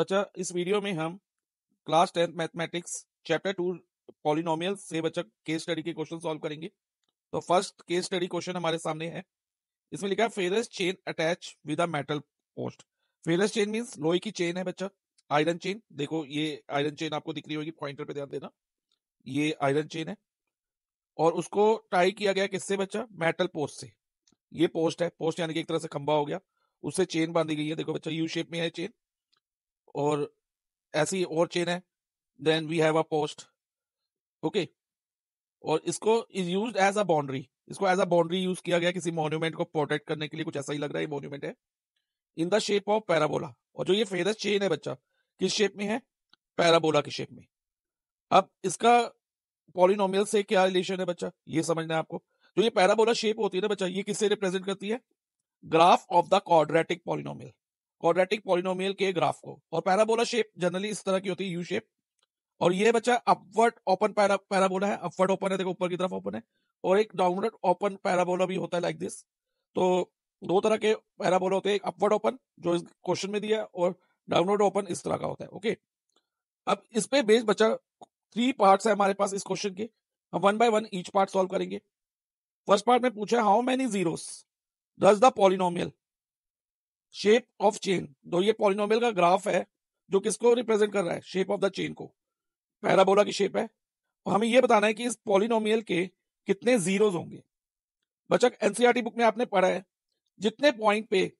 बच्चा इस वीडियो में हम class tenth mathematics chapter two polynomial से बच्चा केस स्टडी के क्वेश्चन सॉल्व करेंगे तो फर्स्ट केस स्टडी क्वेश्चन हमारे सामने है इसमें लिखा है ferrous chain attach with a metal post ferrous chain means लोहे की चेन है बच्चा आयरन चेन देखो ये आयरन चेन आपको दिख रही होगी पॉइंटर पे ध्यान देना ये आयरन चेन है और उसको टाई किया गया किससे बच्चा मेटल पोस्ट से ये पोस्ट है पोस्ट यानी कि एक तरह से खंबा हो गया उससे चेन बांधी गई है देखो बच्चा यू शेप में है चेन और ऐसी और चेन है then we have a post okay और इसको is use as a boundary इसको एज अ बाउंड्री यूज किया गया किसी मोन्यूमेंट को प्रोटेक्ट करने के लिए कुछ ऐसा ही लग रहा है मोन्यूमेंट है in the shape of parabola और जो ये फेरस चेन है बच्चा किस शेप में है पैराबोला की शेप में अब इसका पॉलिनोमियल से क्या रिलेशन है बच्चा ये समझना है आपको जो ये पैराबोला शेप होती है ना बच्चा ये किससे रिप्रेजेंट करती है graph of the quadratic polynomial quadratic polynomial के ग्राफ को और पैराबोला शेप जनरली इस तरह की होती है यू शेप और ये बच्चा अपवर्ड ओपन पैराबोला है अपवर्ड ओपन है देखो ऊपर की तरफ ओपन है और एक डाउनवर्ड ओपन पैराबोला भी होता है लाइक दिस तो दो तरह के पैराबोला होते हैं एक अपवर्ड ओपन जो इस क्वेश्चन में दिया है और डाउनवर्ड ओपन इस तरह का होता है ओके अब इस पे बेस्ड बच्चा थ्री पार्ट्स है हमारे पास इस क्वेश्चन के हम one by one each part solve करेंगे फर्स्ट पार्ट में पूछा how many zeros does the polynomial shape of chain तो ये पॉलिनोमियल का ग्राफ है जो किसको रिप्रेजेंट कर रहा है शेप ऑफ द चेन को पैराबोला की शेप है और हमें यह बताना है कि इस पॉलिनोमियल के कितने जीरोज होंगे बचक एनसीआरटी बुक e में आपने पढ़ा है जितने पॉइंट पे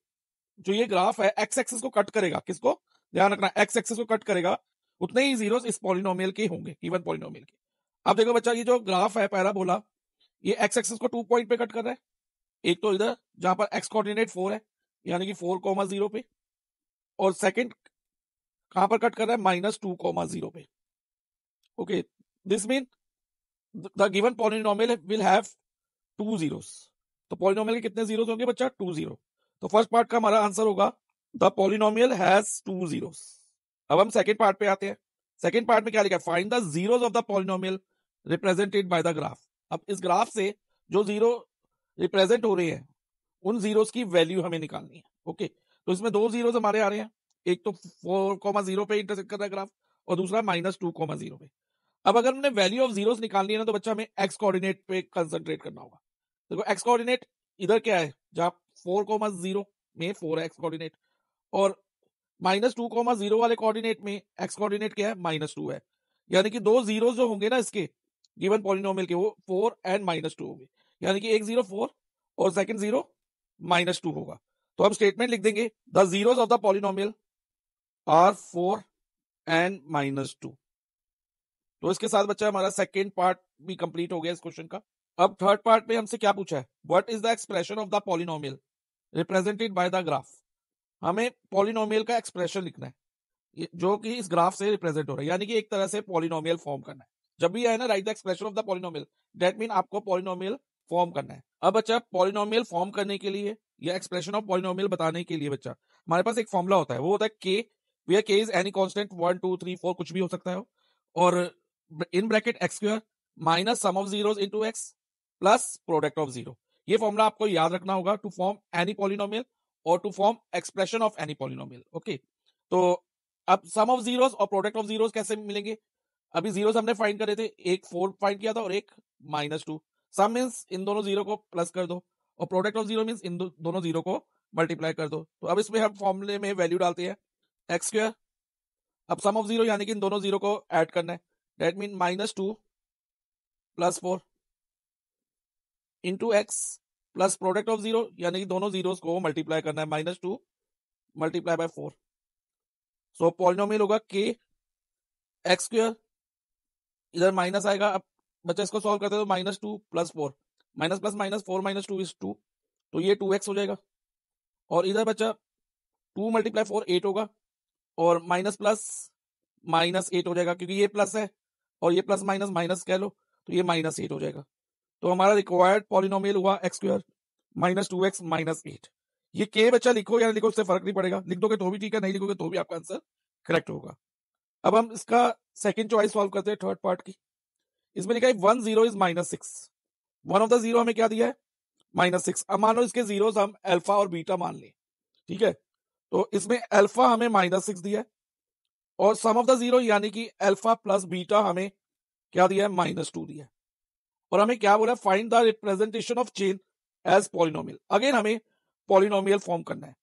जो ये ग्राफ है एक्स एक्सिस को कट करेगा किसको ध्यान रखना एक्स एक्सिस को कट करेगा उतने ही जीरोस इस पॉलिनोमियल के होंगे इवन पॉलिनोमियल के अब देखो बच्चा ये जो ग्राफ है पैराबोला ये एक्स एक्सिस को टू पॉइंट पे कट कर रहा है एक तो इधर जहां पर एक्स कोऑर्डिनेट फोर है यानी कि फोर कॉमा जीरो पे और सेकंड कहां पर कट कर रहा है माइनस टू कॉमा जीरो पे okay this mean the given polynomial will have two zeros तो पॉलिनोमियल के कितने जीरोस होंगे बच्चा टू जीरो तो फर्स्ट पार्ट का हमारा आंसर होगा the polynomial has two zeros अब हम सेकंड पार्ट पे आते हैं सेकंड पार्ट में क्या लिखा है find the zeros of the polynomial represented by the graph अब इस ग्राफ से जो जीरो रिप्रेजेंट हो रहे हैं उन जीरोस की वैल्यू हमें निकालनी है ओके तो इसमें दो जीरोस हमारे आ रहे हैं एक तो फोर कॉमा जीरो पे इंटरसेक्ट कर रहा है ग्राफ और दूसरा माइनस टू कॉमा जीरो पे अब अगर हमने वैल्यू ऑफ जीरोस निकालनी है ना तो बच्चा हमें एक्स कोऑर्डिनेट पे कंसंट्रेट करना होगा देखो एक्स कोऑर्डिनेट इधर क्या है जहां फोर कॉमा जीरो में फोर एक्स कोऑर्डिनेट और माइनस टू कॉमा जीरो वाले कोऑर्डिनेट में एक्स कोऑर्डिनेट क्या है माइनस टू है यानी कि दो जीरो जो होंगे ना इसके गिवन पॉलिनोमियल के वो फोर एंड माइनस टू होंगे यानी कि एक जीरो फोर और सेकेंड जीरो माइनस टू होगा तो हम स्टेटमेंट लिख देंगे the zeros of the polynomial are four and minus two तो इसके साथ बच्चा हमारा सेकेंड पार्ट भी कंप्लीट हो गया इस क्वेश्चन का अब थर्ड पार्ट में हमसे क्या पूछा है what is the expression of the polynomial represented by the graph हमें पॉलिनोमियल का एक्सप्रेशन लिखना है जो कि इस ग्राफ से रिप्रेजेंट हो रहा है यानी कि एक तरह से पॉलिनोमियल फॉर्म करना है जब भी आए ना write the expression of the polynomial that mean आपको पॉलिनोमियल फॉर्म करना है अब बच्चा पॉलिनोमियल फॉर्म करने के लिए या एक्सप्रेशन ऑफ पॉलिनोमियल बताने के लिए बच्चा हमारे पास एक फॉर्मुला होता है वो होता है k where k is any constant one two three four कुछ भी हो सकता है और in bracket x square minus sum of zero into x plus product of zero ये फॉर्मुला आपको याद रखना होगा टू फॉर्म एनी पॉलिनोमियल और to form expression of any polynomial okay तो अब सम ऑफ जीरो और प्रोडक्ट ऑफ जीरो कैसे मिलेंगे अभी जीरो हमने फाइंड करे थे एक फोर फाइंड किया था और एक माइनस टू सम मीन्स इन दोनों जीरो को प्लस कर दो और प्रोडक्ट ऑफ जीरो मीन्स इन दोनों जीरो को मल्टीप्लाई कर दो तो अब इसमें हम फॉर्मूले में वैल्यू डालते हैं एक्स स्क्र अब सम ऑफ जीरो यानी कि इन दोनों जीरो को ऐड करना है that mean minus two plus four into x plus product of zero यानी कि दोनों जीरो को मल्टीप्लाई करना है minus two multiply by four so polynomial होगा के एक्स स्क्र इधर माइनस आएगा अब बच्चा इसको सॉल्व करते हैं तो minus two plus four minus plus minus four minus two is two तो ये टू एक्स हो जाएगा और इधर बच्चा टू मल्टीप्लाई फोर एट होगा और माइनस प्लस माइनस एट हो जाएगा क्योंकि ये प्लस है और ये प्लस माइनस माइनस कह लो तो ये माइनस एट हो जाएगा तो हमारा रिक्वायर्ड पॉलिनोमियल हुआ x square minus two x minus eight ये के बच्चा लिखो या लिखो उससे फर्क नहीं पड़ेगा लिख दोगे तो भी ठीक है नहीं लिखोगे तो भी आपका आंसर करेक्ट होगा अब हम इसका सेकंड चॉइस सॉल्व करते हैं थर्ड पार्ट की इसमें लिखा है one zero is minus six one of the zero हमें क्या दिया है माइनस सिक्स अब मान लो इसके जीरो हम अल्फा और बीटा मान लें ठीक है तो इसमें अल्फा हमें माइनस सिक्स दिया है और सम ऑफ द जीरो यानी कि अल्फा प्लस बीटा हमें क्या दिया है माइनस टू दिया है और हमें क्या बोला find the representation of chain as polynomial again हमें पॉलिनोमियल फॉर्म करना है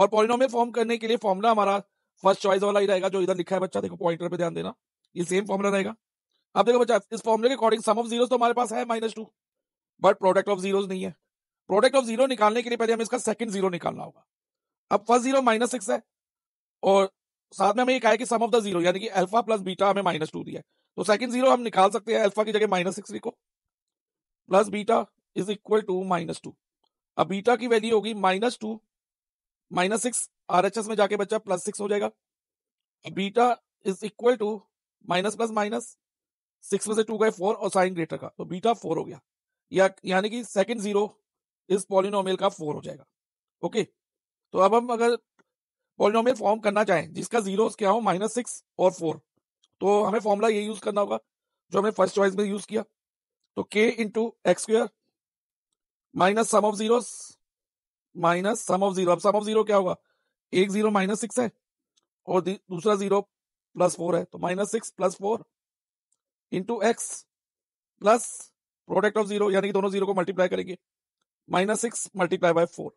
और पॉलिनोमियल फॉर्म करने के लिए फॉर्मुला हमारा फर्स्ट चॉइस वाला ही रहेगा जो इधर लिखा है बच्चा देखो पॉइंटर पर ध्यान देना ये सेम फॉर्मुला रहेगा अब देखो बच्चा इस फॉर्मुले के अकॉर्डिंग सम ऑफ जीरोस तो हमारे पास है minus two but product of zeros नहीं है प्रोडक्ट ऑफ जीरो निकालने के लिए पहले हमें इसका सेकंड जीरो निकालना होगा अब फर्स्ट जीरो माइनस सिक्स है और साथ में हमें ये कहा है कि सम ऑफ द जीरो यानी कि अल्फा प्लस बीटा हमें माइनस टू दिया है तो सेकंड जीरो हम निकाल सकते हैं अल्फा की जगह माइनस सिक्स लिखो plus beta is equal to minus two अब बीटा की वैल्यू होगी minus two minus six R H S में जाके बच्चा प्लस सिक्स हो जाएगा beta is equal to minus plus minus six में से टू गए फोर और साइन ग्रेटर का तो बीटा फोर हो गया या यानी कि सेकेंड जीरो इस पॉलिनोमियल का फोर हो जाएगा ओके तो अब हम अगर पॉलिनोमियल फॉर्म करना चाहें जिसका जीरो क्या हो माइनस सिक्स और फोर तो हमें फॉर्मूला ये यूज करना होगा जो हमने फर्स्ट चॉइस में यूज किया तो k into x square minus sum of zero minus sum of zero अब सम ऑफ जीरो क्या होगा एक जीरो माइनस सिक्स है और दूसरा जीरो प्लस फोर है तो minus six plus four into x plus product of zero यानी कि दोनों जीरो को मल्टीप्लाई करेंगे minus six multiply by four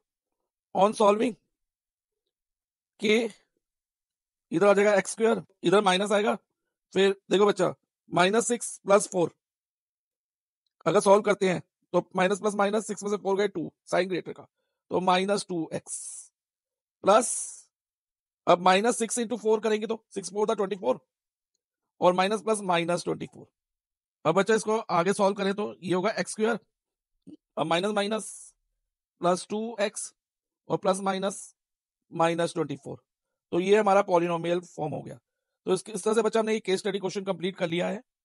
on solving के इधर आ जाएगा एक्स स्क्र इधर माइनस आएगा फिर देखो बच्चा माइनस सिक्स प्लस फोर अगर सॉल्व करते हैं तो माइनस प्लस माइनस सिक्स में से फोर गए टू साइन ग्रेटर का तो माइनस टू एक्स प्लस अब माइनस सिक्स इंटू फोर करेंगे तो सिक्स फोर था ट्वेंटी फोर और minus plus minus twenty four अब बच्चा इसको आगे सॉल्व करें तो ये होगा x square minus minus plus two x और plus minus minus twenty four तो ये हमारा पॉलिनोमियल फॉर्म हो गया तो इस तरह से बच्चा हमने ये केस स्टडी क्वेश्चन कंप्लीट कर लिया है